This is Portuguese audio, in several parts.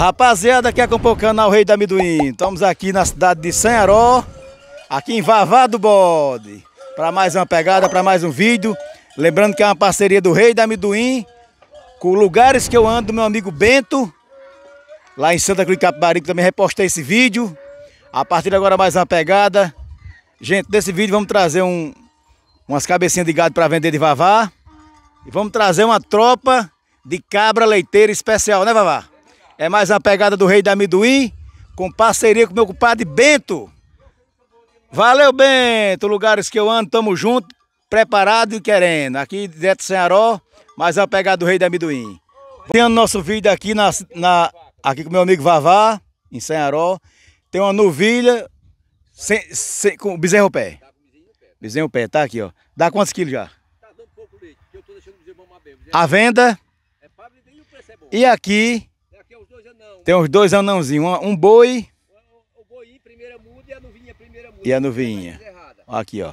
Rapaziada que é acompanha é o canal Rei do Amendoim, estamos aqui na cidade de Sanharó, aqui em Vavá do Bode, para mais uma pegada, para mais um vídeo. Lembrando que é uma parceria do Rei do Amendoim, com lugares que eu ando, meu amigo Bento, lá em Santa Cruz de Capibaribe, também repostei esse vídeo. A partir de agora mais uma pegada. Gente, desse vídeo vamos trazer um, umas cabecinhas de gado para vender de Vavá. E vamos trazer uma tropa de cabra leiteira especial, né Vavá? É mais uma pegada do Rei da Amendoim, com parceria com meu compadre Bento. Valeu, Bento. Lugares que eu ando, tamo junto, preparado e querendo. Aqui direto de Aró, mais uma pegada do Rei da Amendoim. Tendo nosso vídeo aqui, na, na, aqui com meu amigo Vavá, em Senharó. Tem uma novilha sem, sem, com bezerro pé. Bezerro pé, tá aqui, ó. Dá quantos quilos já? Tá dando pouco leite, porque eu tô deixando o bezerro mamar bem. A é. venda? É, é e aqui tem uns dois anãozinhos, um, um boi. O, boi primeira muda e a nuvinha primeira muda. E a nuvinha. Tá aqui, ó.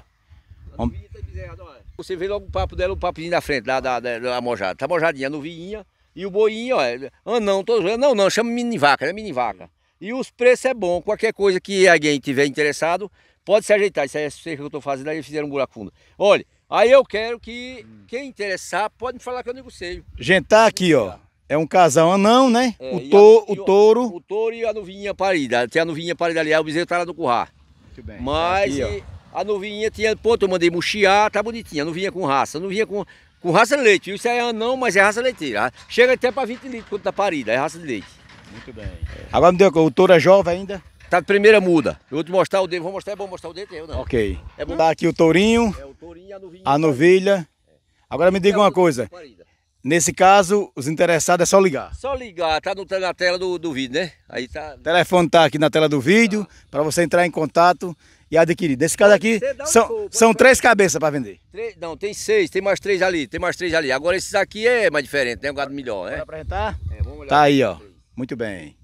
A nuvinha tá Você vê logo o papo dela, o papinho da frente, lá da, da, da mojada. Tá mojadinha, a nuvinha e o boinho, ó. É anão, todos. Não, não, chama mini vaca, é né? mini vaca. E os preços é bom. Qualquer coisa que alguém tiver interessado, pode se ajeitar. Isso aí é que eu estou fazendo, aí fizeram um buraco fundo. Olha, aí eu quero que hum. quem interessar pode me falar que eu negocio. Gente, tá aqui, ó. É um casal anão, né? É, o, to a, o, touro. O, o, touro e a novinha parida. Tem a novinha parida ali, é o bezerro tá lá no currar. Muito bem. Mas Aqui, a novinha tinha, ponto, eu mandei mochiar, tá bonitinha. A vinha com raça. A vinha com, com raça de leite. Isso é anão, mas é raça leite. Chega até para 20 litros quando tá parida, é raça de leite. Muito bem. Agora me deu o touro é jovem ainda? Tá de primeira muda. Eu vou te mostrar o dedo. Vou mostrar, é bom mostrar o dedo, eu é não. Ok. É bom. Tá aqui o tourinho. É o tourinho a novinha. A novilha. É. Agora me diga é, uma coisa. Parida. Nesse caso, os interessados é só ligar. Só ligar, tá no, tá na tela do, do vídeo, né? Aí tá... O telefone tá aqui na tela do vídeo, tá. para você entrar em contato e adquirir. desse caso aqui, são, são três cabeças para vender. Três, não, tem seis, tem mais três ali, tem mais três ali. Agora esses aqui é mais diferente, né? Um gado melhor, né? Bora apresentar? É, vamos olhar. Tá aí, ó. Muito bem.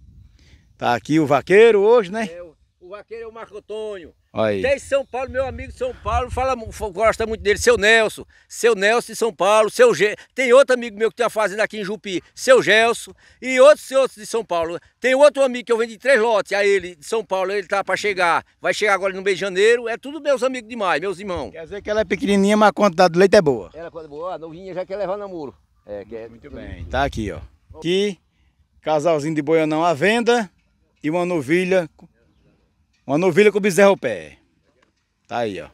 Tá aqui o vaqueiro hoje, né? É, vaqueiro é o Marco Antônio. Aí. São Paulo, meu amigo de São Paulo, fala, gosta muito dele, seu Nelson. Seu Nelson de São Paulo, seu Tem outro amigo meu que tem tá a fazenda aqui em Jupi, seu Gelson. E outros, outros de São Paulo. Tem outro amigo que eu vendi três lotes a ele, de São Paulo, ele tá para chegar. Vai chegar agora no mês de janeiro. É tudo meus amigos demais, meus irmãos. Quer dizer que ela é pequenininha, mas a quantidade do leite é boa. Ela é boa, a novinha já quer levar muro. É, quer... É muito bem, tá aqui, ó. Aqui, casalzinho de boianão à venda e uma novilha uma novilha com bezerro ao pé. Tá aí, ó.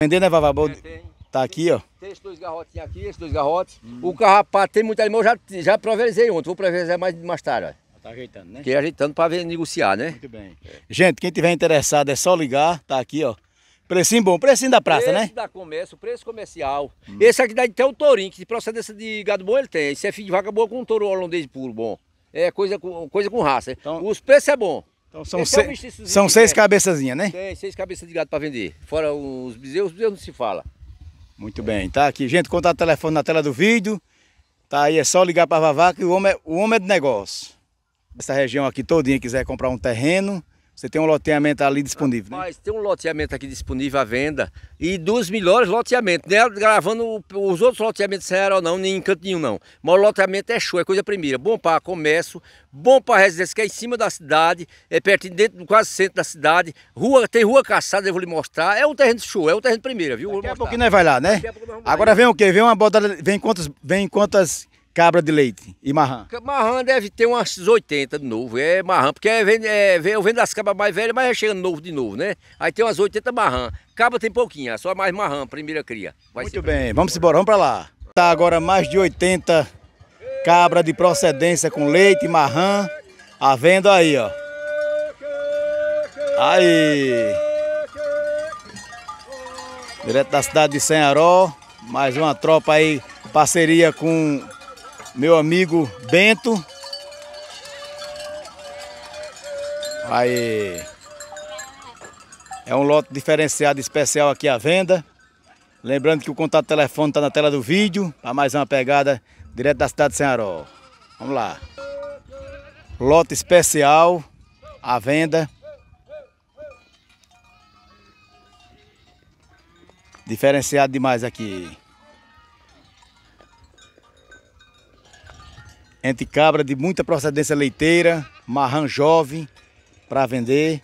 Vender, né, Vavabô? É, tá aqui, ó. Tem esses dois garrotinhos aqui, esses dois garrotes. Hum. O carrapato tem muito animal, eu já, já proverizei ontem. Vou proverizar mais, mais tarde, ó. Tá ajeitando, né? Que ajeitando para negociar, né? Muito bem. É. Gente, quem tiver interessado é só ligar, tá aqui, ó. Precinho bom, precinho da praça, preço né? Preço da comércio, preço comercial. Hum. Esse aqui dá até o tourinho, que procedência de gado bom ele tem. Esse é filho de vaca boa com um touro holandês puro, bom. É coisa com, coisa com raça. Então, Os preços é bom. Então são, é se... são né? seis cabeçazinhas, né? Tem seis cabeças de gado para vender. Fora os bezerros, os bezerros não se fala. Muito é. bem, tá aqui, gente, contato o telefone na tela do vídeo. Tá aí, é só ligar para Vavá que o homem, é, o homem é de negócio. Essa região aqui todinha quiser comprar um terreno, você tem um loteamento ali disponível, Mas né? tem um loteamento aqui disponível à venda e dos melhores loteamentos. Não é gravando os outros loteamentos ou não, nem em canto nenhum não. Mas o loteamento é show, é coisa primeira. Bom para comércio, bom para residência, que é em cima da cidade, é perto, dentro, quase centro da cidade. Rua, tem rua caçada, eu vou lhe mostrar. É um terreno show, é um terreno primeira, viu? Daqui a pouquinho nós vai lá, né? Agora vem o quê? Vem uma boda, vem quantas, vem quantas Cabra de leite e marrã. Marrã deve ter umas 80 de novo. É marrã, porque é, é, eu vendo as cabras mais velhas, mas é chegando novo de novo, né? Aí tem umas 80 marrã. Cabra tem pouquinha, só mais marrã, primeira cria. Vai Muito bem, primeira. vamos embora, vamos para lá. Tá agora mais de 80 cabra de procedência com leite e marrã. A venda aí, ó. Aí. Direto da cidade de Senharó. Mais uma tropa aí, parceria com meu amigo Bento. Aí é um lote diferenciado especial aqui à venda. Lembrando que o contato de telefone está na tela do vídeo, para tá mais uma pegada direto da cidade de Senhoró. Vamos lá. Lote especial à venda. Diferenciado demais aqui. Entre cabra de muita procedência leiteira, marran jovem para vender.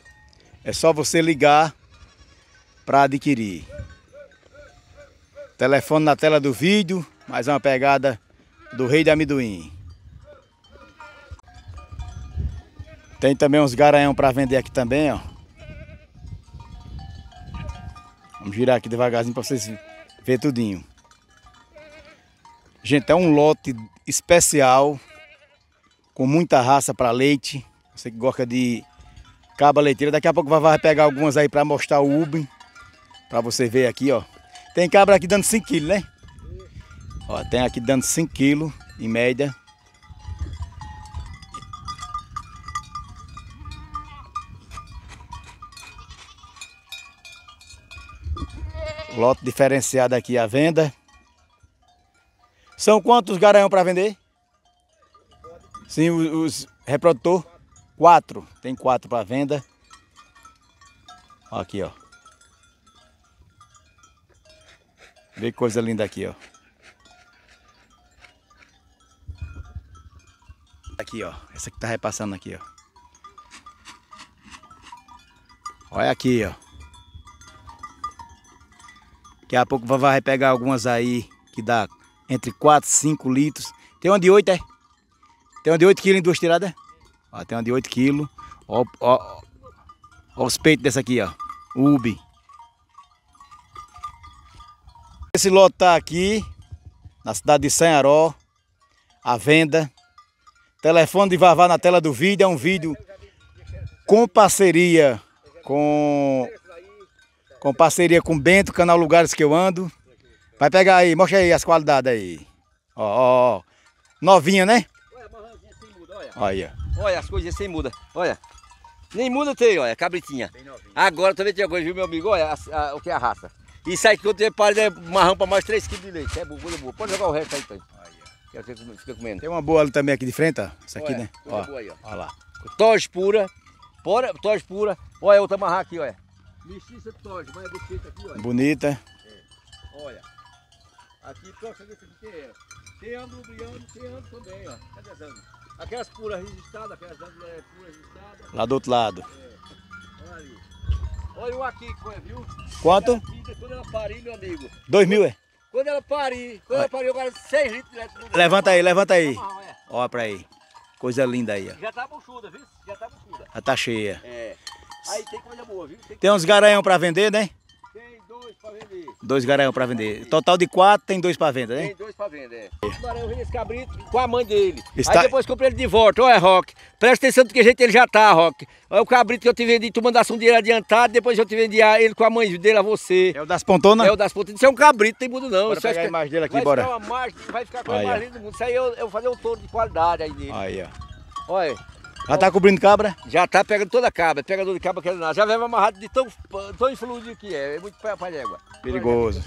É só você ligar para adquirir. Telefone na tela do vídeo, mais uma pegada do Rei de amidoim. Tem também uns garanhão para vender aqui também, ó. Vamos girar aqui devagarzinho para vocês verem tudinho. Gente, é um lote especial, com muita raça para leite. Você que gosta de caba leiteira. Daqui a pouco vai pegar algumas aí para mostrar o Uber. Para você ver aqui, ó. Tem cabra aqui dando 5 quilos, né? Ó, tem aqui dando 5 quilos, em média. Lote diferenciado aqui à venda. São quantos garanhão para vender? Sim, os, os reprodutor? Quatro. Tem quatro para venda. Aqui, ó. Vê que coisa linda aqui, ó. Aqui, ó. Essa que tá repassando aqui, ó. Olha aqui, ó. Daqui a pouco vai pegar algumas aí que dá entre 4 e 5 litros. Tem uma de 8, é? Tem uma de 8 quilos em duas tiradas? Ó, tem uma de 8 quilos. Ó, ó, ó os peitos dessa aqui, ó. Ubi. Esse lote tá aqui, na cidade de Sanharó, à venda. Telefone de Vavá na tela do vídeo, é um vídeo com parceria com, com parceria com Bento, canal Lugares que eu ando. Vai pegar aí, mostra aí as qualidades aí. Ó, ó, ó. Novinha, né? Olha, olha. Olha. Olha, as coisinhas sem muda, olha. Nem muda tem, olha, cabritinha. Agora também tem coisa, viu, meu amigo? Olha a, a, o que é a raça. Isso aí que eu tenho para é marrom para mais 3 quilos de leite. É boa, coisa boa. Pode jogar o resto aí, então. Quero ver como fica comendo. Tem uma boa ali também aqui de frente, ó. Essa aqui, olha, né? Ó, boa aí, ó. Olha lá. Toge pura. Pora, toge pura. Olha outra marrar aqui, olha. Mexiça toge, mas é bonita aqui, olha. Bonita. É. Olha. Aqui trouxe desse aqui tem é era. Tem âmbito brilhante, tem âmbito também, ó. Cadê as âmbitos? Aquelas puras registradas, aquelas âmbitos é, puras registradas. Lá do outro lado. É. Olha ali. Olha o aqui, que foi, viu? Quanto? Vida, quando ela parir, meu amigo. Dois mil, é? Quando ela parir, quando Olha. ela parir, eu quero seis litros direto. Levanta aí, levanta aí. Olha é. pra aí. Coisa linda aí, ó. Já tá buchuda, viu? Já tá buchuda. Já tá cheia. É. Aí tem coisa boa, viu? Tem, tem uns garanhão pra vender, né? Dois garanhão para vender. Total de quatro, tem dois para venda, né? Tem dois para venda, é. O garanhão vem esse cabrito com a mãe dele. Está... Aí depois comprei ele de volta. Olha, é Rock, presta atenção do que jeito ele já tá, Rock. Olha o cabrito que eu te vendi, tu mandasse um dinheiro adiantado, depois eu te vendi ele com a mãe dele a você. É o das pontonas? É o das pontonas. Isso é um cabrito, tem mundo não. Bora é pegar a imagem dele aqui, vai bora. Ficar uma margem, vai ficar com a imagem do mundo. Isso aí eu, eu vou fazer um touro de qualidade aí dele. Aí, ó. Olha. Já tá cobrindo cabra? Já tá pegando toda a cabra, pegador de cabra quer nada. Já vem amarrado de tão, tão influído que é, é muito pra, pra légua. Perigoso.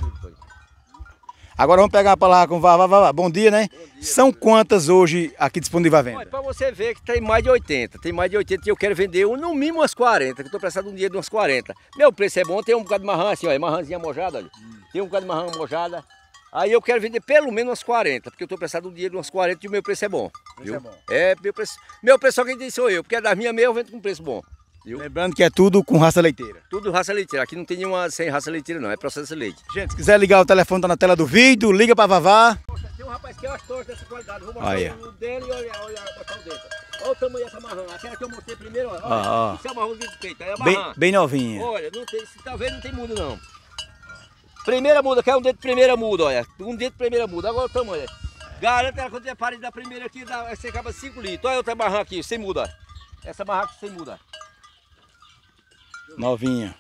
Agora vamos pegar a palavra com Vavá. Vavá, bom dia, né? Bom dia, São quantas hoje aqui disponíveis à venda? Para você ver que tem mais de 80. Tem mais de 80 e eu quero vender um, no mínimo umas 40, que eu estou precisando um dia de umas 40. Meu preço é bom, tem um bocado de marrã assim, ó, é marrãzinha mojada, olha. Hum. Tem um bocado de marrã mojada, Aí eu quero vender pelo menos umas 40, porque eu estou precisando um dinheiro de umas 40 e o meu preço é bom. Preço é bom. É, meu preço, meu preço só quem tem sou eu, porque das minhas meias eu vendo com preço bom. Viu? Lembrando que é tudo com raça leiteira. Tudo raça leiteira. Aqui não tem nenhuma sem raça leiteira não, é processo de leite. Gente, se quiser ligar o telefone tá na tela do vídeo, liga para Vavá. Poxa, tem um rapaz que é umas torres dessa qualidade, vou mostrar o dele e olha, olha, botar o dedo. Olha o tamanho dessa marrã, aquela que eu montei primeiro, olha, ah, olha. é marrom marrão do peito, é marrom. Bem, bem novinha. Olha, não tem, se, talvez tá não tem mundo não. Primeira muda, quer um dedo de primeira muda, olha. Um dedo de primeira muda. Agora o tamanho, olha. Garanta ela quando você parede da primeira aqui, dá, você acaba 5 litros. Olha outra barranca aqui, sem muda. Essa barranca sem muda. Novinha.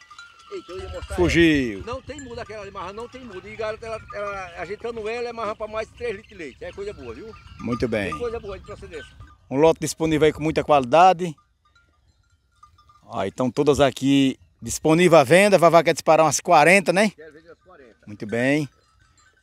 Eita, Fugiu. Ela. Não tem muda aquela ali, marra, não tem muda. E garanta ela, ela ajeitando ela, é marra para mais de 3 litros de leite. É coisa boa, viu? Muito bem. É coisa boa de procedência. Um lote disponível com muita qualidade. Ó, então todas aqui disponível à venda. Vavá quer disparar umas 40, né? Quer muito bem.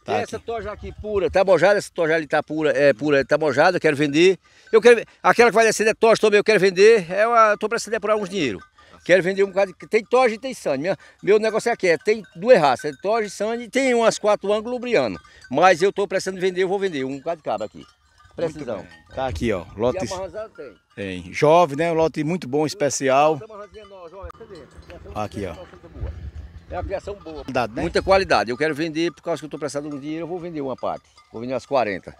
Tá essa toja aqui pura, tá mojada, essa toja ali tá pura, é pura, tá mojada, quero vender. Eu quero, aquela que vai descer é toja também, eu quero vender, é uma, eu tô precisando por alguns dinheiro. Quero vender um bocado, de, tem toja e tem sane. Meu, meu negócio é aqui é, tem duas raças, é toja e sane, tem umas quatro ângulos lubriano. Mas eu tô precisando vender, eu vou vender um bocado de cabra aqui. Precisão. Tá aqui, ó, lote... tem. tem. Jovem, né, um lote muito bom, especial. Aqui, ó. É uma criação boa. né? Muita qualidade. Eu quero vender, por causa que eu estou prestando de um dinheiro, eu vou vender uma parte. Vou vender umas 40.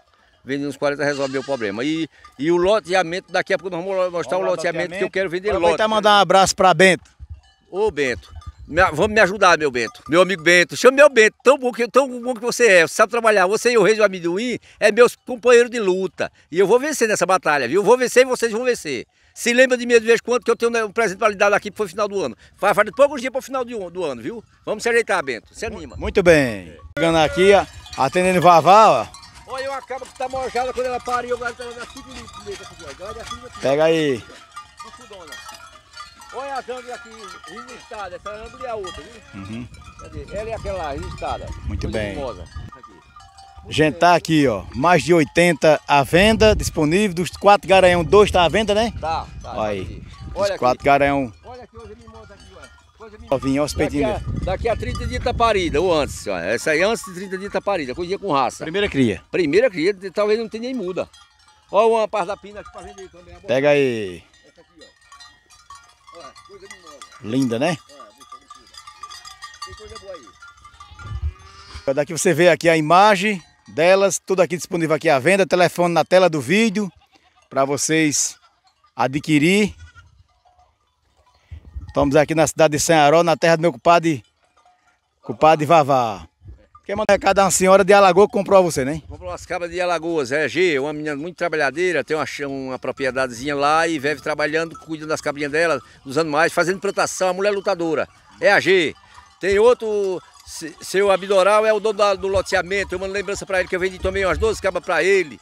vender uns 40 resolve meu problema. E, e o loteamento, daqui a pouco nós vamos mostrar o loteamento, loteamento, que eu quero vender Vou lote. mandar um abraço para Bento. Ô Bento, me, vamos me ajudar, meu Bento. Meu amigo Bento. chama meu Bento, tão bom, que, tão bom que você é. Você sabe trabalhar. Você e o Rei do Amendoim é meus companheiros de luta. E eu vou vencer nessa batalha, viu? Eu vou vencer e vocês vão vencer. Se lembra de mim de vez quando que eu tenho né, um presente para lhe dar daqui para o final do ano. Faz, faz poucos dias para o final do, do, ano, viu? Vamos se ajeitar, Bento. Se anima. Muito bem. Chegando aqui, atendendo Vavá, ó. Olha eu acabo que tá mojada quando ela pariu, agora ela dá 5 minutos. Pega aí. Olha as ângulas aqui registradas, essa é a outra, viu? Uhum. Dizer, ela é aquela lá, registrada. Muito bem. Gente, tá aqui, ó. Mais de 80 à venda, disponível. Dos quatro garanhão, dois tá à venda, né? Tá, tá. tá Olha aí. Olha Os quatro garanhão. Olha aqui, hoje me monta aqui, ó. Me... Novinho, ó, daqui, a, daqui a 30 dias tá parida, ou antes, ó. Essa aí é antes de 30 dias tá parida, coisinha com raça. Primeira cria. Primeira cria, talvez não tenha nem muda. Olha uma parte da pina aqui pra vender também. Pega aí. Linda, né? É, Daqui você vê aqui a imagem delas, tudo aqui disponível aqui à venda, telefone na tela do vídeo para vocês adquirir. Estamos aqui na cidade de Sanharó, na terra do meu compadre, compadre Vavá. Quer mandar um recado a uma senhora de Alagoas que comprou você, né? Comprou as cabas de Alagoas, é G, uma menina muito trabalhadeira, tem uma, uma propriedadezinha lá e vive trabalhando, cuidando das cabrinhas dela, dos animais, fazendo plantação, a mulher é lutadora. É a G. Tem outro, seu Abidoral é o dono do loteamento, eu mando lembrança para ele que eu vendi também umas 12 cabas para ele.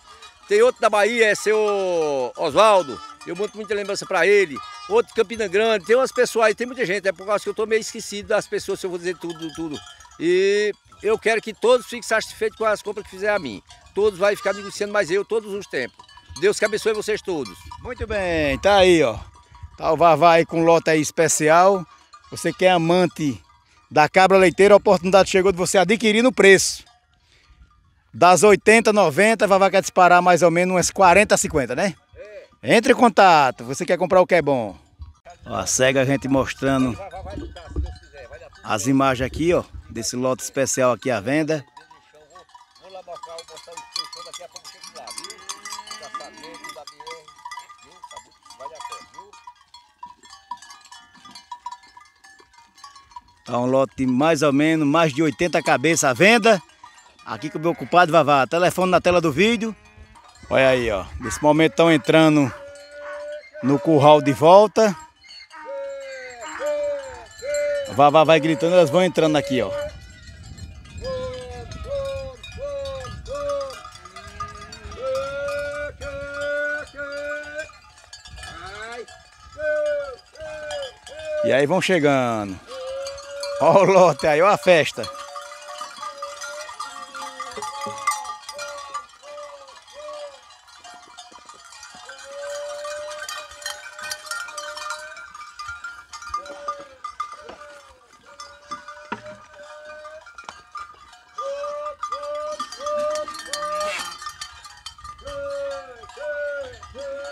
Tem outro da Bahia, é seu Oswaldo, eu mando muita lembrança para ele. Outro de Campina Grande, tem umas pessoas aí, tem muita gente, é por causa que eu tô meio esquecido das pessoas, se eu vou dizer tudo, tudo. E eu quero que todos fiquem satisfeitos com as compras que fizeram a mim. Todos vão ficar negociando mais eu todos os tempos. Deus que abençoe vocês todos. Muito bem, tá aí, ó. Tá o Vavá aí com lote aí especial. Você que é amante da cabra leiteira, a oportunidade chegou de você adquirir no preço. Das 80, 90, Vavá quer disparar mais ou menos umas 40, 50, né? É. Entre em contato, você quer comprar o que é bom. Ó, segue a gente mostrando as imagens aqui, ó desse lote especial aqui à venda. Tá um lote de mais ou menos, mais de 80 cabeças à venda. Aqui com o meu ocupado Vavá. Telefone na tela do vídeo. Olha aí, ó. Nesse momento estão entrando no curral de volta. Vavá vai gritando, elas vão entrando aqui, ó. aí vão chegando. Ó o lote aí, ó a festa.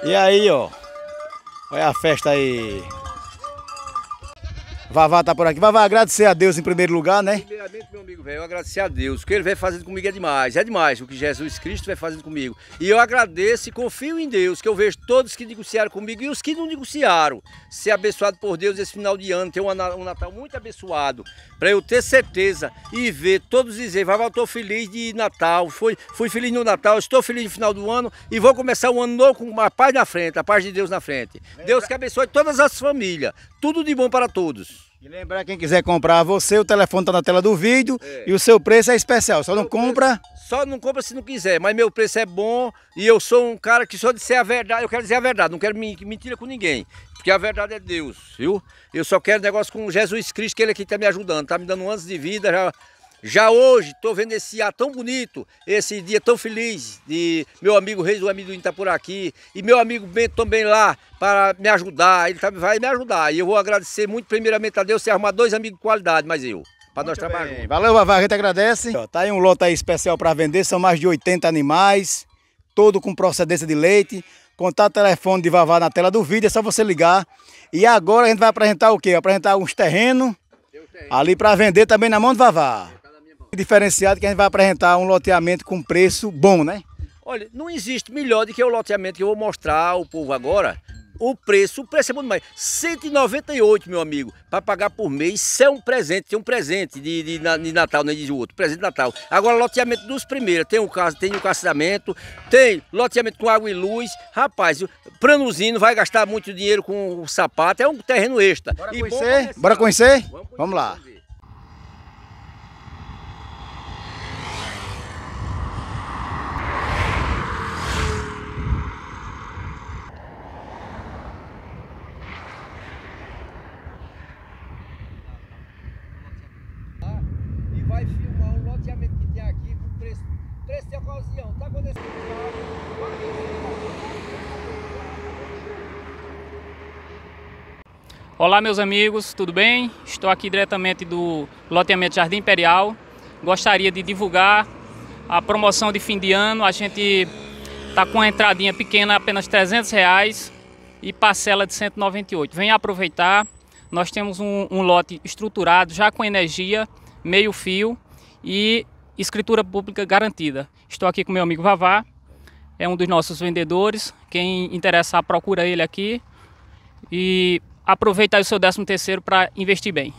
E aí, ó. Olha a festa aí. Vavá tá por aqui. Vavá, agradecer a Deus em primeiro lugar, né? comigo, velho. Eu agradecer a Deus. O que ele vem fazendo comigo é demais. É demais o que Jesus Cristo vem fazendo comigo. E eu agradeço e confio em Deus, que eu vejo todos que negociaram comigo e os que não negociaram. Ser abençoado por Deus esse final de ano, ter um, Natal muito abençoado. Para eu ter certeza e ver todos dizer, vai, eu estou feliz de Natal. Fui, fui feliz no Natal, estou feliz no final do ano e vou começar o ano novo com a paz na frente, a paz de Deus na frente. Deus que abençoe todas as famílias. Tudo de bom para todos. E lembrar, quem quiser comprar você, o telefone está na tela do vídeo é. e o seu preço é especial. Só meu não compra. Preço, só não compra se não quiser, mas meu preço é bom e eu sou um cara que só ser a verdade, eu quero dizer a verdade, não quero mentira com ninguém. Porque a verdade é Deus, viu? Eu só quero negócio com Jesus Cristo, que ele aqui é está me ajudando, está me dando anos de vida, já já hoje estou vendo esse ar tão bonito, esse dia tão feliz de meu amigo Reis do Amendoim está por aqui e meu amigo Bento também lá para me ajudar, ele tá, vai me ajudar e eu vou agradecer muito primeiramente a Deus você arrumar dois amigos de qualidade, mas eu. Para nós trabalharmos. Valeu, Vavá, a gente agradece. Está então, tá aí um lote aí especial para vender, são mais de 80 animais, todo com procedência de leite. Contato telefone de Vavá na tela do vídeo, é só você ligar. E agora a gente vai apresentar o quê? Apresentar uns terrenos ali para vender também na mão do Vavá. Diferenciado que a gente vai apresentar um loteamento com preço bom, né? Olha, não existe melhor do que o loteamento que eu vou mostrar ao povo agora. O preço, o preço é muito mais. 198, meu amigo, para pagar por mês. Isso é um presente, tem um presente de, de, de Natal, nem né, de outro, presente de Natal. Agora, loteamento dos primeiros. Tem o, caso, tem o casamento, tem loteamento com água e luz. Rapaz, Pranuzinho vai gastar muito dinheiro com o sapato, é um terreno extra. Bora e conhecer? Bora conhecer? Vamos, conhecer? Vamos lá. Olá, meus amigos, tudo bem? Estou aqui diretamente do loteamento Jardim Imperial. Gostaria de divulgar a promoção de fim de ano. A gente está com a entradinha pequena, apenas 300 reais e parcela de 198. Venha aproveitar. Nós temos um, um lote estruturado, já com energia, meio fio e escritura pública garantida. Estou aqui com meu amigo Vavá, é um dos nossos vendedores. Quem interessar, procura ele aqui. E aproveitar o seu 13 terceiro para investir bem?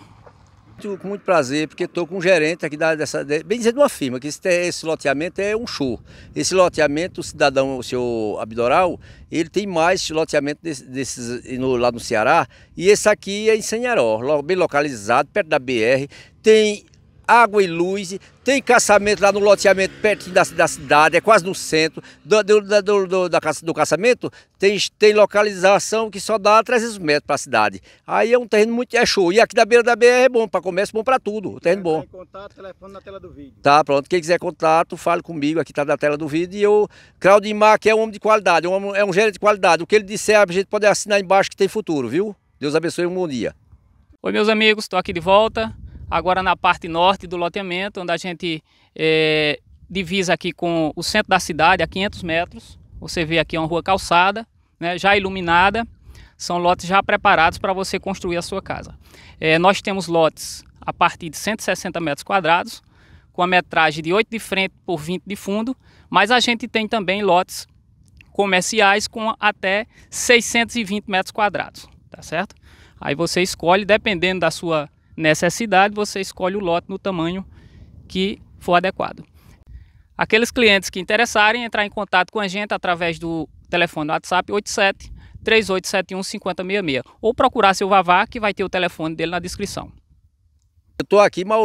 Muito, com muito prazer, porque estou com um gerente aqui da, dessa, bem dizer, de uma firma, que esse, esse loteamento é um show. Esse loteamento, o cidadão, o senhor Abidoral ele tem mais loteamento desse, desses no, lá no Ceará, e esse aqui é em Senharó, bem localizado, perto da BR, tem água e luz, tem caçamento lá no loteamento pertinho da, da cidade, é quase no centro do, do, do, do, da, do caçamento, tem, tem localização que só dá 300 metros para a cidade. Aí é um terreno muito, é show. E aqui da beira da BR é bom, para comércio, é bom para tudo, o terreno é bom. Tem contato, telefone na tela do vídeo. Tá, pronto, quem quiser contato, fale comigo, aqui está na tela do vídeo. E eu, Claudimar, que é um homem de qualidade, um é um gerente de qualidade. O que ele disser, a gente pode assinar embaixo que tem futuro, viu? Deus abençoe um bom dia. Oi, meus amigos, estou aqui de volta agora na parte norte do loteamento, onde a gente é, divisa aqui com o centro da cidade, a 500 metros. Você vê aqui é uma rua calçada, né, já iluminada. São lotes já preparados para você construir a sua casa. É, nós temos lotes a partir de 160 metros quadrados, com a metragem de 8 de frente por 20 de fundo, mas a gente tem também lotes comerciais com até 620 metros quadrados, tá certo? Aí você escolhe, dependendo da sua necessidade, você escolhe o lote no tamanho que for adequado. Aqueles clientes que interessarem entrar em contato com a gente através do telefone do WhatsApp 87 3871 5066 ou procurar seu Vavá que vai ter o telefone dele na descrição. Eu estou aqui, mas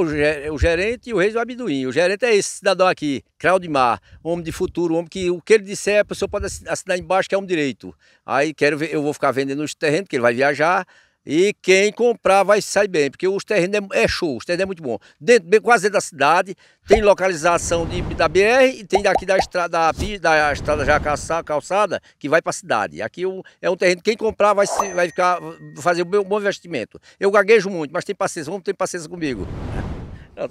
o gerente e o rei do amendoim. O gerente é esse cidadão aqui, Claudimar, homem de futuro, homem que o que ele disser, a pessoa pode assinar embaixo que é um direito. Aí quero ver, eu vou ficar vendendo os terrenos, que ele vai viajar, e quem comprar vai sair bem, porque os terrenos é, é show, os terrenos é muito bom. Dentro, quase dentro da cidade, tem localização de, da BR e tem daqui da estrada da, da estrada já calçada, que vai para a cidade. Aqui é um terreno, quem comprar vai, vai ficar, fazer um bom investimento. Eu gaguejo muito, mas tem paciência, vamos ter paciência comigo.